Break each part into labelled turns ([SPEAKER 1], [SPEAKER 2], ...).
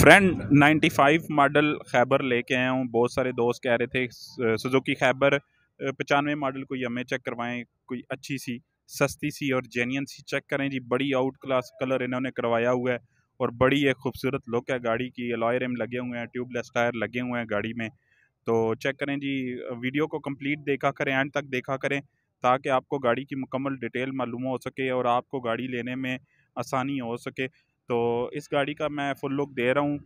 [SPEAKER 1] friend 95 model Khyber लेके आया हूँ बहुत सारे दोस्त कह रहे थे सुजुकी खैबर पचानवे मॉडल कोई हमें चेक करवाएं कोई अच्छी सी सस्ती सी और जेन्यन सी चेक करें जी बड़ी आउट क्लास कलर इन्होंने करवाया हुआ है और बड़ी एक खूबसूरत लुक है गाड़ी की अलॉय रिम लगे हुए हैं ट्यूबलेस टायर लगे हुए हैं गाड़ी में तो चेक करें जी वीडियो को कंप्लीट देखा करें एंड तक देखा करें ताकि आपको गाड़ी की मुकम्मल डिटेल मालूम हो सके और आपको गाड़ी लेने में आसानी हो सके तो इस गाड़ी का मैं फुल लुक दे रहा हूँ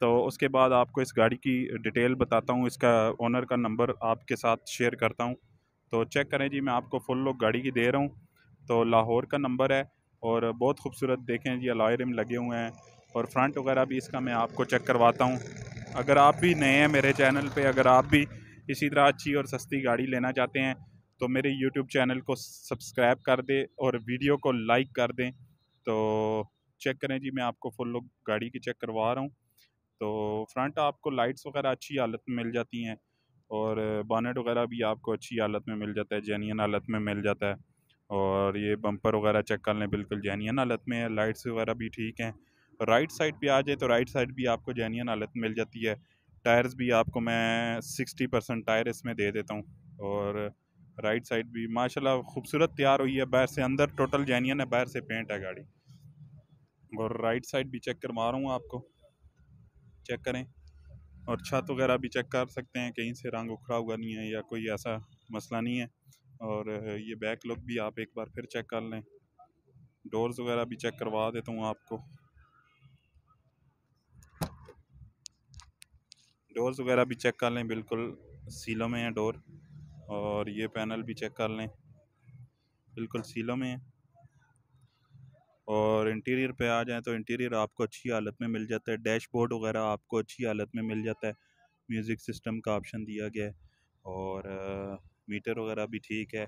[SPEAKER 1] तो उसके बाद आपको इस गाड़ी की डिटेल बताता हूँ इसका ओनर का नंबर आपके साथ शेयर करता हूँ तो चेक करें जी मैं आपको फुल लुक गाड़ी की दे रहा हूँ तो लाहौर का नंबर है और बहुत खूबसूरत देखें जी अलॉय रिम लगे हुए हैं और फ्रंट वगैरह भी इसका मैं आपको चेक करवाता हूँ अगर आप भी नए हैं मेरे चैनल पर अगर आप भी इसी तरह अच्छी और सस्ती गाड़ी लेना चाहते हैं तो मेरे यूट्यूब चैनल को सब्सक्राइब कर दें और वीडियो को लाइक कर दें तो चेक करें जी मैं आपको फुल लुक गाड़ी की चेक करवा रहा हूँ तो फ्रंट आपको लाइट्स वगैरह अच्छी हालत में मिल जाती हैं और बानेट वगैरह भी आपको अच्छी हालत में मिल जाता है जैनियन हालत में मिल जाता है और ये बम्पर वगैरह चेक कर लें बिल्कुल जैनियन हालत में है लाइट्स वगैरह भी ठीक हैं राइट साइड पे आ जाए तो राइट साइड भी आपको जैनियन हालत मिल जाती है टायर्स भी आपको मैं सिक्सटी परसेंट टायर इसमें दे देता हूँ और राइट साइड भी माशाल्लाह खूबसूरत तैयार हुई है बाहर से अंदर टोटल जैनियन है बाहर से पेंट है गाड़ी और राइट साइड भी चेक करवा रहा हूँ आपको चेक करें और छत वगैरह भी चेक कर सकते हैं कहीं से रंग उखड़ा हुआ नहीं है या कोई ऐसा मसला नहीं है और ये बैक लुक भी आप एक बार फिर चेक कर लें डोर्स वगैरह भी चेक करवा देता हूँ आपको डोर्स वगैरह भी चेक कर लें बिल्कुल सीलो में है डोर और ये पैनल भी चेक कर लें बिल्कुल सीलो में है और इंटीरियर पे आ जाएँ तो इंटीरियर आपको अच्छी हालत में मिल जाता है डैशबोर्ड वगैरह आपको अच्छी हालत में मिल जाता है म्यूज़िक सिस्टम का ऑप्शन दिया गया है और आ, मीटर वगैरह भी ठीक है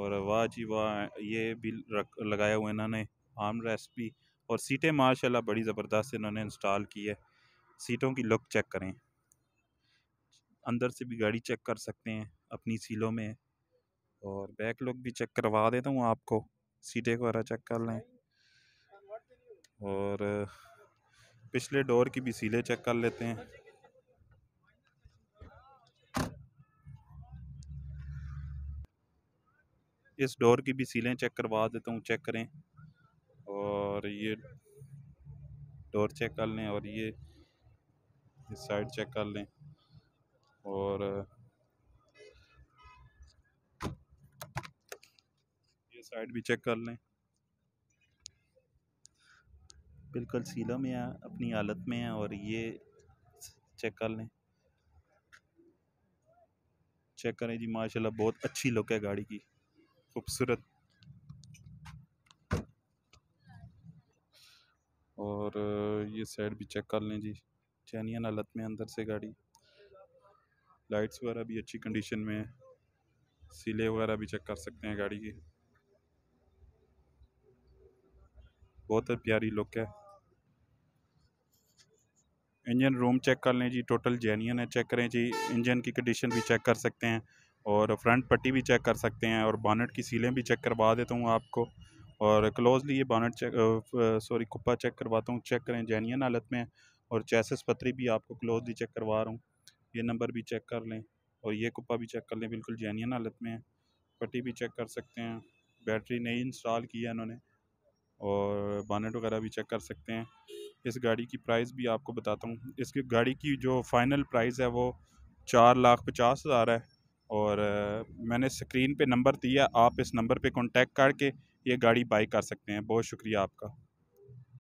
[SPEAKER 1] और वाह जी वाह ये भी रख लगाया हुआ इन्होंने आर्म रेस्ट भी और सीटें माशाल्लाह बड़ी ज़बरदस्त इन्होंने इंस्टॉल की है सीटों की लुक चेक करें अंदर से भी गाड़ी चेक कर सकते हैं अपनी सीलों में और बैक लुक भी चेक करवा देता हूँ आपको सीटें वगैरह चेक कर लें और पिछले डोर की भी सीलें चेक कर लेते हैं इस डोर की भी सीलें चेक करवा देता हूँ चेक करें और ये डोर चेक कर लें और ये इस साइड चेक कर लें और ये साइड भी चेक कर लें बिल्कुल सीला में है अपनी हालत में है और ये चेक कर लें चेक करें जी माशाल्लाह बहुत अच्छी लुक है गाड़ी की खूबसूरत और ये साइड भी चेक कर लें जी चैनियन हालत में अंदर से गाड़ी लाइट्स वगैरह भी अच्छी कंडीशन में है सिले वगैरह भी चेक कर सकते हैं गाड़ी की बहुत प्यारी लुक है इंजन रूम चेक कर लें जी टोटल जेन्यन है चेक करें जी इंजन की कंडीशन भी चेक कर सकते हैं और फ्रंट पट्टी भी चेक कर सकते हैं और बानट की सीलें भी चेक करवा देता हूँ आपको और क्लोजली ये बानट चेक सॉरी कुप्पा चेक करवाता हूँ चेक करें जेन्यन हालत में और चैसेस पत्री भी आपको क्लोजली चेक करवा रहा हूँ ये नंबर भी चेक कर लें और ये कुप्पा भी चेक कर लें बिल्कुल जेन्यन हालत में है पट्टी भी चेक कर सकते हैं बैटरी नई इंस्टॉल की है इन्होंने और बानट वगैरह भी चेक कर सकते हैं इस गाड़ी की प्राइस भी आपको बताता हूँ इसकी गाड़ी की जो फ़ाइनल प्राइस है वो चार लाख पचास हज़ार है और मैंने स्क्रीन पे नंबर दिया आप इस नंबर पे कांटेक्ट करके ये गाड़ी बाई कर सकते हैं बहुत शुक्रिया आपका